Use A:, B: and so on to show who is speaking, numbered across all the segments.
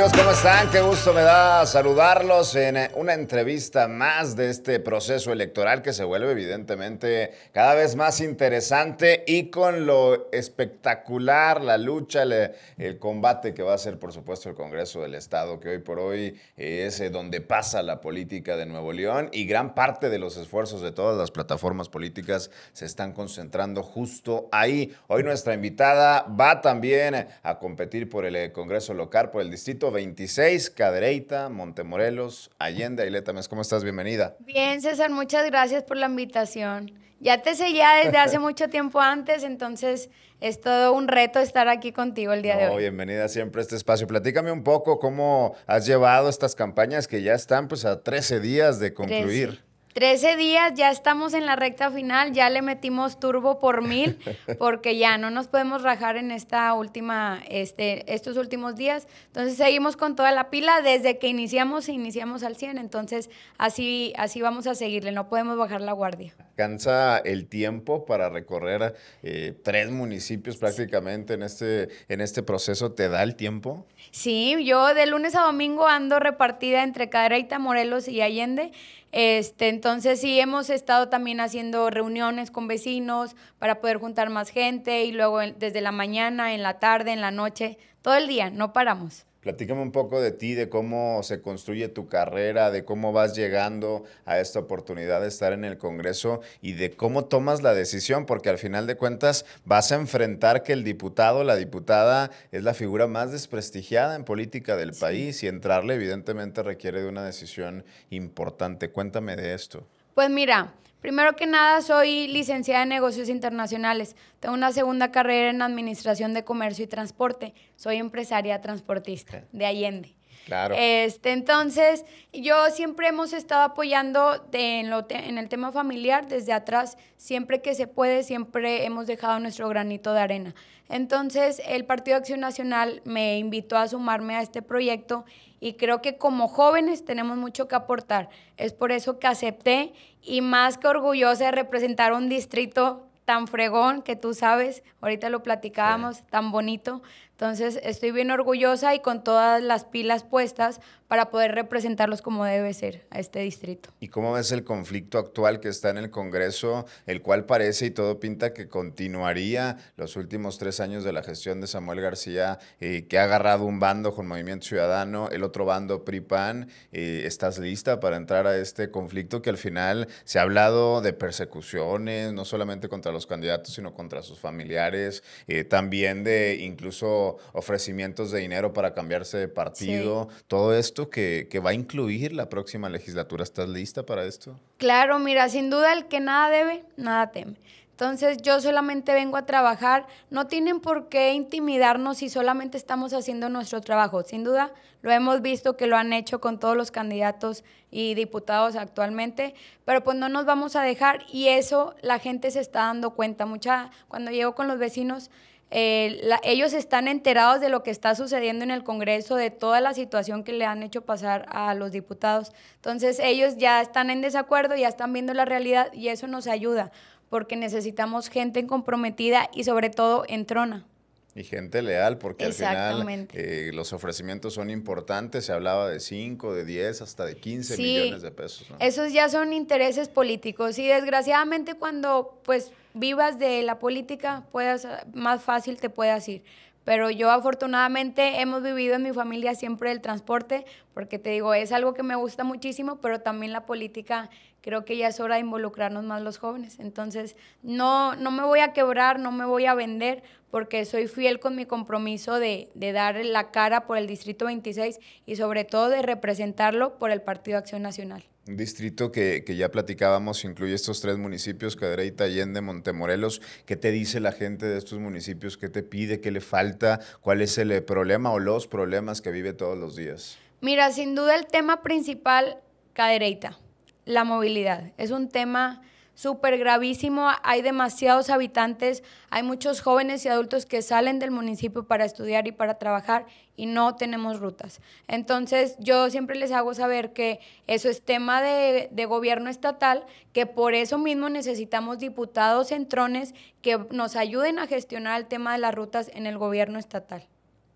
A: Amigos, ¿cómo están? Qué gusto me da saludarlos en eh, una entrevista más de este proceso electoral que se vuelve evidentemente cada vez más interesante y con lo espectacular, la lucha, el, combate que va a ser, por supuesto, el Congreso del Estado, que hoy por hoy es eh, donde pasa la política de Nuevo León y gran parte de los esfuerzos de todas las plataformas políticas se están concentrando justo ahí. Hoy nuestra invitada va también a competir por el eh, Congreso local, por el distrito 26, Cadereyta, Montemorelos, Allende. Aileta Mes, ¿cómo estás? Bienvenida.
B: Bien, César, muchas gracias por la invitación. Ya te seguía desde hace mucho tiempo antes, entonces es todo un reto estar aquí contigo el día de hoy.
A: Bienvenida siempre a este espacio. Platícame un poco cómo has llevado estas campañas que ya están pues a 13 días de concluir.
B: 13 días, ya estamos en la recta final, ya le metimos turbo por mil, porque ya no nos podemos rajar en esta última, este, estos últimos días. Entonces seguimos con toda la pila desde que iniciamos, iniciamos al 100, entonces así, así vamos a seguirle, no podemos bajar la guardia.
A: Cansa el tiempo para recorrer eh, tres municipios prácticamente en este, en este proceso, ¿te da el tiempo?
B: Sí, yo de lunes a domingo ando repartida entre Cadereyta, Morelos y Allende. Este, entonces sí hemos estado también haciendo reuniones con vecinos para poder juntar más gente y luego desde la mañana, en la tarde, en la noche, todo el día, no paramos.
A: Platícame un poco de ti, de cómo se construye tu carrera, de cómo vas llegando a esta oportunidad de estar en el Congreso y de cómo tomas la decisión, porque al final de cuentas vas a enfrentar que el diputado, la diputada, es la figura más desprestigiada en política del país y entrarle evidentemente requiere de una decisión importante. Cuéntame de esto.
B: Pues mira, Primero que nada, soy licenciada en negocios internacionales. Tengo una segunda carrera en administración de comercio y transporte. Soy empresaria transportista de Allende. Este, entonces, yo siempre hemos estado apoyando en, en el tema familiar desde atrás, siempre que se puede, siempre hemos dejado nuestro granito de arena. Entonces, el Partido Acción Nacional me invitó a sumarme a este proyecto y creo que como jóvenes tenemos mucho que aportar. Es por eso que acepté y más que orgullosa de representar un distrito tan fregón que tú sabes, ahorita lo platicábamos, tan bonito. Entonces estoy bien orgullosa y con todas las pilas puestas para poder representarlos como debe ser a este distrito.
A: ¿Y cómo ves el conflicto actual que está en el Congreso, el cual parece y todo pinta que continuaría los últimos tres años de la gestión de Samuel García, eh, que ha agarrado un bando con Movimiento Ciudadano, el otro bando PRIPAN? Eh, ¿Estás lista para entrar a este conflicto que al final se ha hablado de persecuciones, no solamente contra los candidatos, sino contra sus familiares, eh, también de incluso ofrecimientos de dinero para cambiarse de partido, todo esto que, que va a incluir la próxima legislatura. ¿Estás lista para esto?
B: Claro, mira, sin duda el que nada debe, nada teme. Entonces yo solamente vengo a trabajar, no tienen por qué intimidarnos si solamente estamos haciendo nuestro trabajo. Sin duda, lo hemos visto que lo han hecho con todos los candidatos y diputados actualmente, pero pues no nos vamos a dejar y eso la gente se está dando cuenta. Mucha, cuando llego con los vecinos, eh, ellos están enterados de lo que está sucediendo en el Congreso, de toda la situación que le han hecho pasar a los diputados. Entonces ellos ya están en desacuerdo, ya están viendo la realidad y eso nos ayuda porque necesitamos gente comprometida y sobre todo en trona.
A: Y gente leal, porque al final eh, los ofrecimientos son importantes. Se hablaba de 5, de 10, hasta de 15 millones de pesos.
B: Esos ya son intereses políticos. Y desgraciadamente cuando pues vivas de la política, puedas, más fácil te puedas ir pero yo afortunadamente hemos vivido en mi familia siempre el transporte, porque te digo, es algo que me gusta muchísimo, pero también la política creo que ya es hora de involucrarnos más los jóvenes. Entonces, no, no me voy a quebrar, no me voy a vender, porque soy fiel con mi compromiso de, de dar la cara por el Distrito 26 y sobre todo de representarlo por el Partido Acción Nacional.
A: Un distrito que, ya platicábamos incluye estos tres municipios, Cadereyta, Allende, Montemorelos. ¿Qué te dice la gente de estos municipios? ¿Qué te pide? ¿Qué le falta? ¿Cuál es el eh, problema o los problemas que vive todos los días?
B: Mira, sin duda el tema principal, Cadereyta, la movilidad. Es un tema súper gravísimo. Hay demasiados habitantes, hay muchos jóvenes y adultos que salen del municipio para estudiar y para trabajar y no tenemos rutas. Entonces yo siempre les hago saber que eso es tema de, gobierno estatal, que por eso mismo necesitamos diputados centrones que nos ayuden a gestionar el tema de las rutas en el gobierno estatal.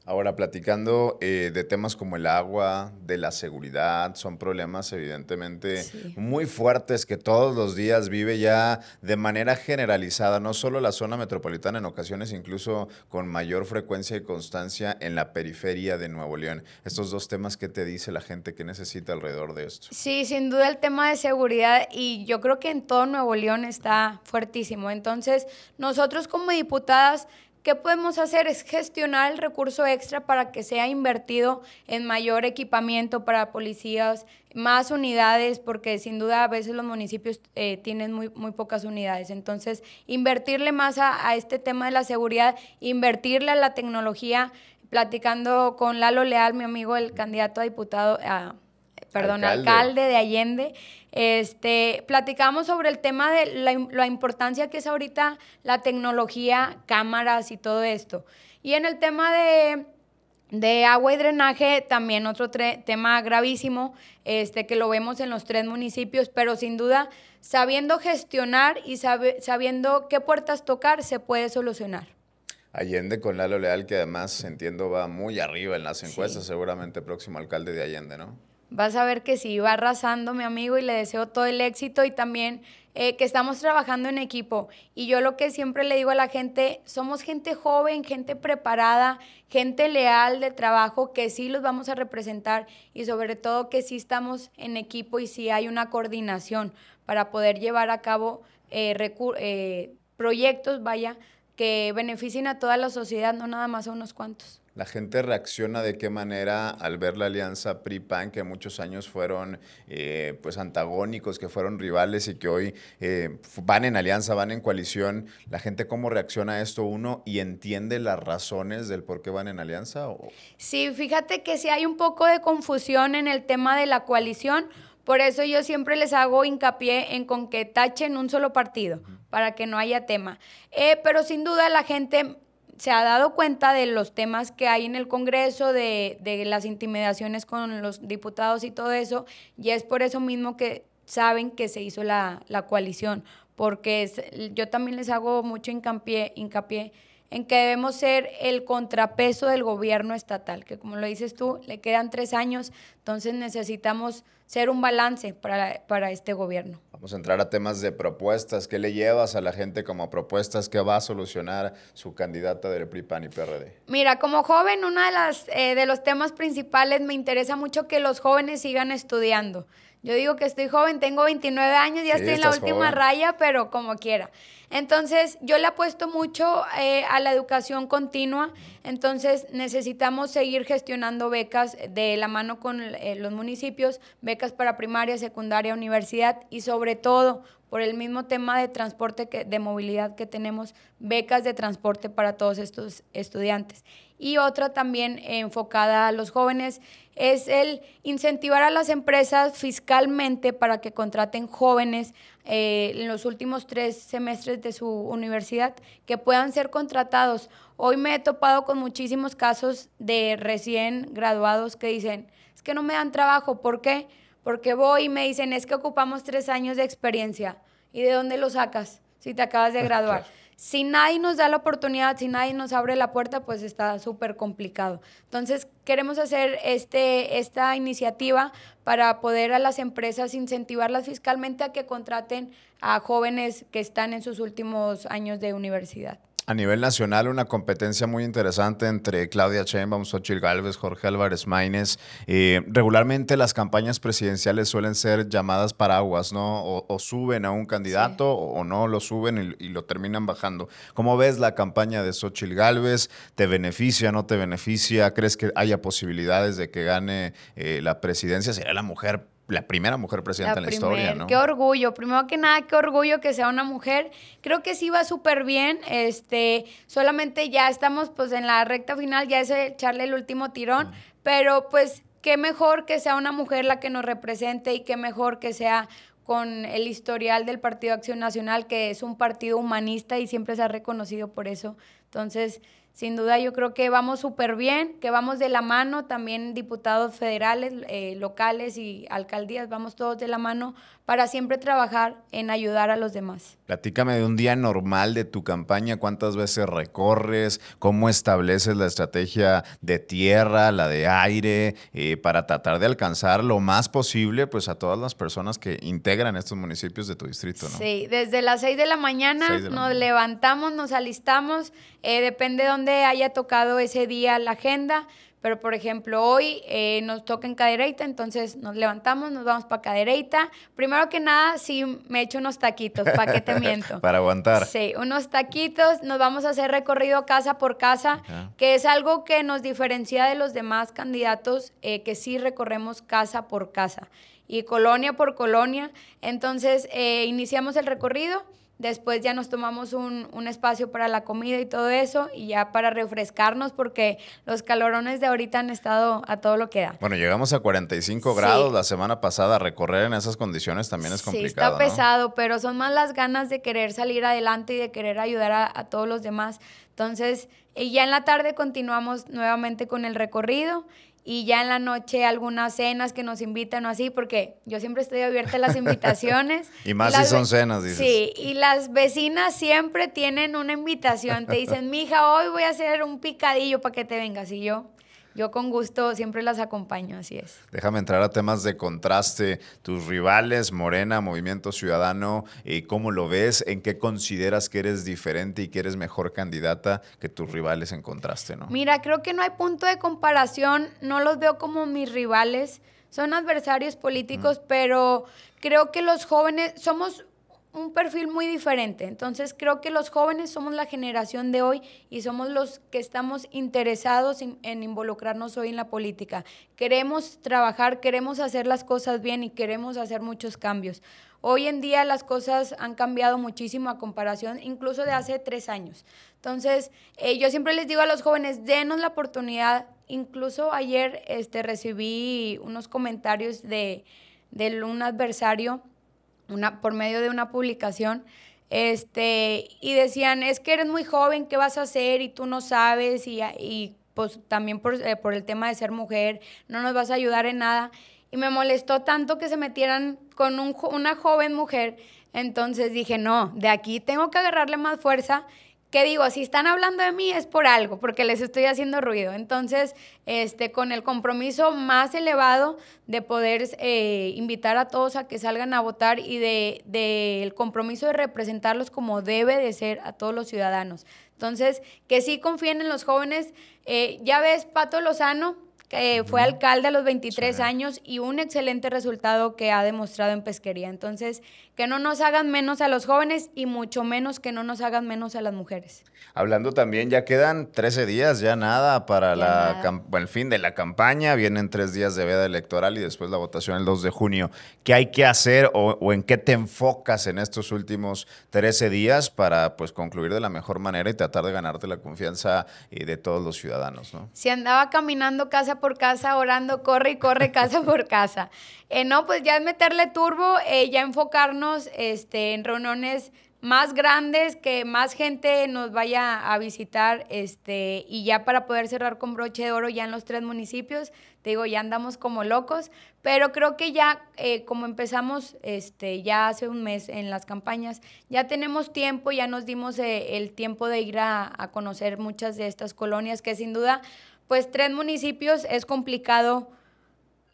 A: Ahora, platicando eh, de temas como el agua, de la seguridad, son problemas evidentemente muy fuertes que todos los días vive ya de manera generalizada, no solo la zona metropolitana, en ocasiones incluso con mayor frecuencia y constancia en la periferia de Nuevo León. Estos dos temas, que te dice la gente que necesita alrededor de esto?
B: Sí, sin duda el tema de seguridad y yo creo que en todo Nuevo León está fuertísimo. Entonces, nosotros como diputadas ¿Qué podemos hacer? Es gestionar el recurso extra para que sea invertido en mayor equipamiento para policías, más unidades, porque sin duda a veces los municipios eh, tienen muy, pocas unidades. Entonces, invertirle más a, este tema de la seguridad, invertirle a la tecnología, platicando con Lalo Leal, mi amigo, el candidato a diputado perdón, alcalde. de Allende. Este, platicamos sobre el tema de la, importancia que es ahorita la tecnología, cámaras y todo esto. Y en el tema de, agua y drenaje, también otro tema gravísimo, este, que lo vemos en los tres municipios, pero sin duda, sabiendo gestionar y sabiendo qué puertas tocar, se puede solucionar.
A: Allende con Lalo Leal, que además entiendo va muy arriba en las encuestas, seguramente próximo alcalde de Allende, ¿no?
B: Vas a ver que sí, va arrasando mi amigo y le deseo todo el éxito y también eh, que estamos trabajando en equipo. Y yo lo que siempre le digo a la gente, somos gente joven, gente preparada, gente leal de trabajo, que sí los vamos a representar y sobre todo que sí estamos en equipo y sí hay una coordinación para poder llevar a cabo eh, eh, proyectos, vaya, que beneficien a toda la sociedad, no nada más a unos cuantos
A: la gente reacciona de qué manera al ver la alianza PRI-PAN, que muchos años fueron eh, pues antagónicos, que fueron rivales y que hoy eh, van en alianza, van en coalición. ¿La gente cómo reacciona a esto uno y entiende las razones del por qué van en alianza? O...
B: Sí, fíjate que sí hay un poco de confusión en el tema de la coalición. Por eso yo siempre les hago hincapié en con que tachen un solo partido, para que no haya tema. Eh, pero sin duda la gente se ha dado cuenta de los temas que hay en el Congreso, de, de las intimidaciones con los diputados y todo eso, y es por eso mismo que saben que se hizo la, coalición, porque yo también les hago mucho hincapié, hincapié en que debemos ser el contrapeso del gobierno estatal, que como lo dices tú, le quedan tres años, entonces necesitamos ser un balance para, este gobierno.
A: Vamos a entrar a temas de propuestas. ¿Qué le llevas a la gente como propuestas que va a solucionar su candidata del PRI, PAN y PRD?
B: Mira, como joven, uno de, eh, de los temas principales me interesa mucho que los jóvenes sigan estudiando. Yo digo que estoy joven, tengo 29 años, ya estoy en la última raya, pero como quiera. Entonces, yo le apuesto mucho eh, a la educación continua, entonces necesitamos seguir gestionando becas de la mano con eh, los municipios, becas para primaria, secundaria, universidad y sobre todo por el mismo tema de transporte, que, de movilidad que tenemos, becas de transporte para todos estos estudiantes y otra también enfocada a los jóvenes es el incentivar a las empresas fiscalmente para que contraten jóvenes eh, en los últimos tres semestres de su universidad que puedan ser contratados. Hoy me he topado con muchísimos casos de recién graduados que dicen, es que no me dan trabajo, ¿por qué? Porque voy y me dicen, es que ocupamos tres años de experiencia. ¿Y de dónde lo sacas si te acabas de graduar? si nadie nos da la oportunidad, si nadie nos abre la puerta, pues está súper complicado. Entonces, queremos hacer este, esta iniciativa para poder a las empresas incentivarlas fiscalmente a que contraten a jóvenes que están en sus últimos años de universidad
A: a nivel nacional una competencia muy interesante entre Claudia Sheinbaum, Xochitl Gálvez, Jorge Álvarez Maínez. Eh, regularmente las campañas presidenciales suelen ser llamadas paraguas, ¿no? O, suben a un candidato o, no lo suben y, lo terminan bajando. ¿Cómo ves la campaña de Xochitl Gálvez? ¿Te beneficia, no te beneficia? ¿Crees que haya posibilidades de que gane eh, la presidencia? ¿Será la mujer la primera mujer presidenta en la historia, ¿no? Qué
B: orgullo, primero que nada, qué orgullo que sea una mujer. Creo que sí va súper bien, este, solamente ya estamos pues en la recta final, ya es echarle el último tirón, pero pues qué mejor que sea una mujer la que nos represente y qué mejor que sea con el historial del Partido Acción Nacional, que es un partido humanista y siempre se ha reconocido por eso. Entonces, sin duda yo creo que vamos súper bien, que vamos de la mano, también diputados federales, eh, locales y alcaldías, vamos todos de la mano para siempre trabajar en ayudar a los demás.
A: Platícame de un día normal de tu campaña, cuántas veces recorres, cómo estableces la estrategia de tierra, la de aire, eh, para tratar de alcanzar lo más posible pues a todas las personas que integran estos municipios de tu
B: distrito. Sí, desde las 6 de la mañana nos levantamos, nos alistamos, eh, depende de dónde haya tocado ese día la agenda, pero por ejemplo hoy eh, nos toca en cadereita, entonces nos levantamos, nos vamos para cadereita. Primero que nada, sí me echo unos taquitos, ¿para qué te miento?
A: para aguantar. Sí,
B: unos taquitos, nos vamos a hacer recorrido casa por casa, que es algo que nos diferencia de los demás candidatos, eh, que sí recorremos casa por casa y colonia por colonia. Entonces eh, iniciamos el recorrido Después ya nos tomamos un, un, espacio para la comida y todo eso y ya para refrescarnos porque los calorones de ahorita han estado a todo lo que da.
A: Bueno, llegamos a 45 grados la semana pasada. Recorrer en esas condiciones también es complicado. Sí, está
B: pesado, pero son más las ganas de querer salir adelante y de querer ayudar a, a todos los demás. Entonces, ya en la tarde continuamos nuevamente con el recorrido y ya en la noche algunas cenas que nos invitan o así, porque yo siempre estoy abierta a las invitaciones. y más si son cenas, dices. Sí, y las vecinas siempre tienen una invitación, te dicen, mija, hoy voy a hacer un picadillo para que te vengas, y yo... Yo con gusto siempre las acompaño, así es.
A: Déjame entrar a temas de contraste. Tus rivales, Morena, Movimiento Ciudadano, eh, ¿cómo lo ves? ¿En qué consideras que eres diferente y que eres mejor candidata que tus rivales en contraste? ¿no?
B: Mira, creo que no hay punto de comparación. No los veo como mis rivales. Son adversarios políticos, pero creo que los jóvenes somos un perfil muy diferente. Entonces creo que los jóvenes somos la generación de hoy y somos los que estamos interesados en involucrarnos hoy en la política. Queremos trabajar, queremos hacer las cosas bien y queremos hacer muchos cambios. Hoy en día las cosas han cambiado muchísimo a comparación incluso de hace tres años. Entonces, eh, yo siempre les digo a los jóvenes, denos la oportunidad. Incluso ayer este, recibí unos comentarios de, de un adversario por medio de una publicación, este, y decían, es que eres muy joven, ¿qué vas a hacer? Y tú no sabes, y, y pues también por, eh, el tema de ser mujer, no nos vas a ayudar en nada. Y me molestó tanto que se metieran con una joven mujer, entonces dije, no, de aquí tengo que agarrarle más fuerza que digo, si están hablando de mí es por algo, porque les estoy haciendo ruido. Entonces, este, con el compromiso más elevado de poder eh, invitar a todos a que salgan a votar y del de, compromiso de representarlos como debe de ser a todos los ciudadanos. Entonces, que sí confíen en los jóvenes. Eh, ya ves, Pato Lozano, que fue alcalde a los 23 años y un excelente resultado que ha demostrado en pesquería. Entonces, que no nos hagan menos a los jóvenes y mucho menos que no nos hagan menos a las mujeres.
A: Hablando también, ya quedan 13 días, ya nada para la el fin de la campaña, vienen tres días de veda electoral y después la votación el 2 de junio. ¿Qué hay que hacer o, en qué te enfocas en estos últimos 13 días para pues concluir de la mejor manera y tratar de ganarte la confianza eh, de todos los ciudadanos? ¿no?
B: Si andaba caminando casa por casa, orando, corre y corre casa por casa. Eh, no, pues ya es meterle turbo, eh, ya enfocarnos este, en ronones más grandes, que más gente nos vaya a visitar, este, y ya para poder cerrar con broche de oro ya en los tres municipios, te digo, ya andamos como locos, pero creo que ya eh, como empezamos este, ya hace un mes en las campañas, ya tenemos tiempo, ya nos dimos eh, el tiempo de ir a, a conocer muchas de estas colonias, que sin duda, pues tres municipios es complicado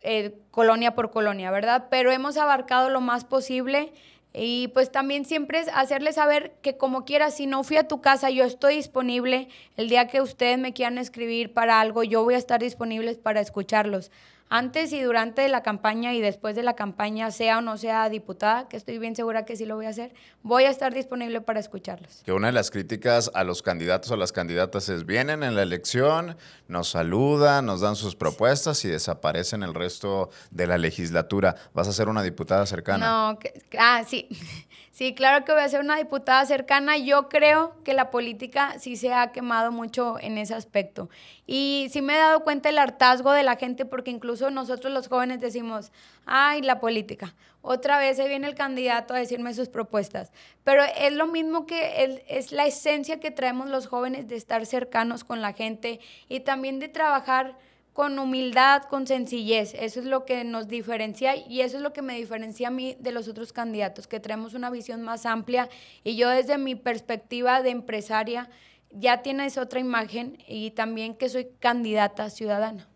B: eh, colonia por colonia, ¿verdad? Pero hemos abarcado lo más posible. Y pues también siempre es hacerles saber que como quieras, si no fui a tu casa, yo estoy disponible. El día que ustedes me quieran escribir para algo, yo voy a estar disponible para escucharlos antes y durante la campaña y después de la campaña, sea o no sea diputada, que estoy bien segura que sí lo voy a hacer, voy a estar disponible para escucharlos.
A: Que una de las críticas a los candidatos o a las candidatas es vienen en la elección, nos saludan, nos dan sus propuestas y desaparecen el resto de la legislatura. ¿Vas a ser una diputada cercana?
B: No, ah, sí. Sí, claro que voy a ser una diputada cercana. Yo creo que la política sí se ha quemado mucho en ese aspecto. Y sí me he dado cuenta el hartazgo de la gente, porque incluso nosotros los jóvenes decimos, ay, la política. Otra vez se viene el candidato a decirme sus propuestas. Pero es lo mismo que es la esencia que traemos los jóvenes de estar cercanos con la gente y también de trabajar con humildad, con sencillez. Eso es lo que nos diferencia y eso es lo que me diferencia a mí de los otros candidatos, que traemos una visión más amplia y yo desde mi perspectiva de empresaria ya tienes otra imagen y también que soy candidata ciudadana.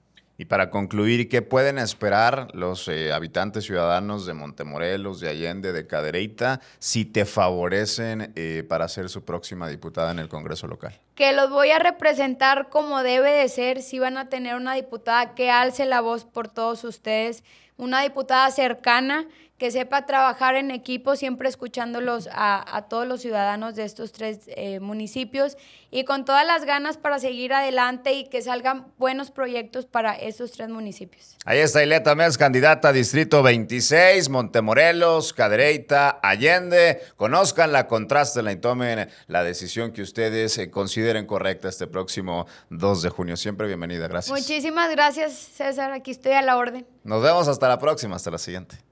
A: Y para concluir, ¿qué pueden esperar los eh, habitantes ciudadanos de Montemorelos, de Allende, de Cadereyta, si te favorecen eh, para ser su próxima diputada en el Congreso local?
B: Que los voy a representar como debe de ser, si van a tener una diputada que alce la voz por todos ustedes, una diputada cercana que sepa trabajar en equipo, siempre escuchándolos a, todos los ciudadanos de estos tres eh, municipios y con todas las ganas para seguir adelante y que salgan buenos proyectos para estos tres municipios.
A: Ahí está Ileta Mez, candidata a Distrito 26, Montemorelos, Cadereyta, Allende. Conozcanla, contrastenla y tomen la decisión que ustedes eh, consideren correcta este próximo 2 de junio. Siempre bienvenida, gracias.
B: Muchísimas gracias, César. Aquí estoy a la orden.
A: Nos vemos hasta la próxima, hasta la siguiente.